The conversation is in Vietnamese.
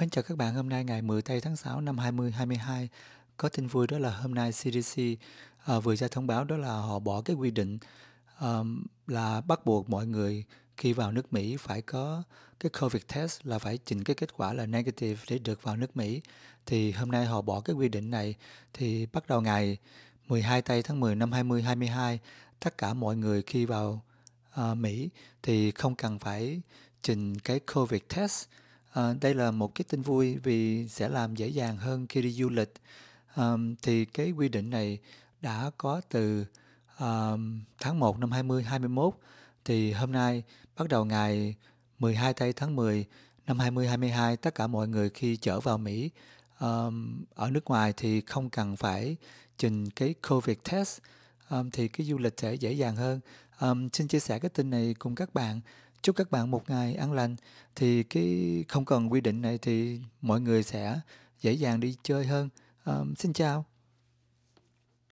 Mến chào các bạn, hôm nay ngày 10 tây tháng 6 năm 2022 Có tin vui đó là hôm nay CDC uh, ờ, vừa ra thông báo đó là họ bỏ cái quy định uh, là bắt buộc mọi người khi vào nước Mỹ phải có cái COVID test là phải trình cái kết quả là negative để được vào nước Mỹ Thì hôm nay họ bỏ cái quy định này thì bắt đầu ngày 12 tây tháng 10 năm 2022 Tất cả mọi người khi vào uh, Mỹ thì không cần phải trình cái COVID test À, đây là một cái tin vui vì sẽ làm dễ dàng hơn khi đi du lịch. À, thì cái quy định này đã có từ à, tháng 1 năm 2021 thì hôm nay bắt đầu ngày 12 tây tháng 10 năm 2022 tất cả mọi người khi trở vào Mỹ um, ở nước ngoài thì không cần phải trình cái COVID test um, thì cái du lịch sẽ dễ dàng hơn. Um, xin chia sẻ cái tin này cùng các bạn chúc các bạn một ngày an lành thì cái không cần quy định này thì mọi người sẽ dễ dàng đi chơi hơn um, xin chào